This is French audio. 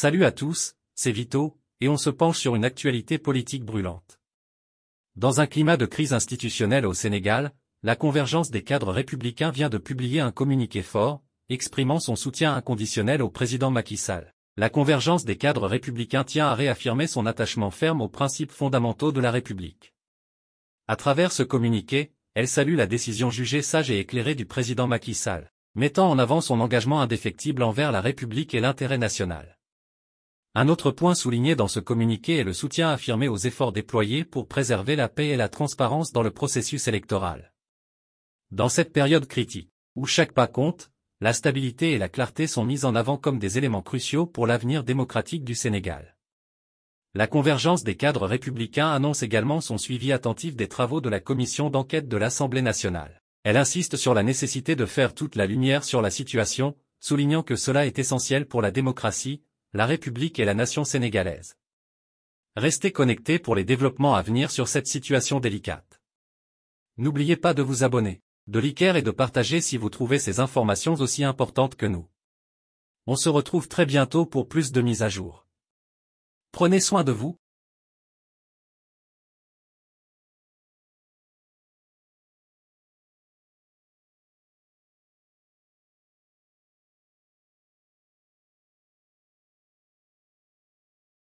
Salut à tous, c'est Vito, et on se penche sur une actualité politique brûlante. Dans un climat de crise institutionnelle au Sénégal, la convergence des cadres républicains vient de publier un communiqué fort, exprimant son soutien inconditionnel au président Macky Sall. La convergence des cadres républicains tient à réaffirmer son attachement ferme aux principes fondamentaux de la République. À travers ce communiqué, elle salue la décision jugée sage et éclairée du président Macky Sall, mettant en avant son engagement indéfectible envers la République et l'intérêt national. Un autre point souligné dans ce communiqué est le soutien affirmé aux efforts déployés pour préserver la paix et la transparence dans le processus électoral. Dans cette période critique, où chaque pas compte, la stabilité et la clarté sont mises en avant comme des éléments cruciaux pour l'avenir démocratique du Sénégal. La convergence des cadres républicains annonce également son suivi attentif des travaux de la commission d'enquête de l'Assemblée nationale. Elle insiste sur la nécessité de faire toute la lumière sur la situation, soulignant que cela est essentiel pour la démocratie, la République et la nation sénégalaise. Restez connectés pour les développements à venir sur cette situation délicate. N'oubliez pas de vous abonner, de liker et de partager si vous trouvez ces informations aussi importantes que nous. On se retrouve très bientôt pour plus de mises à jour. Prenez soin de vous,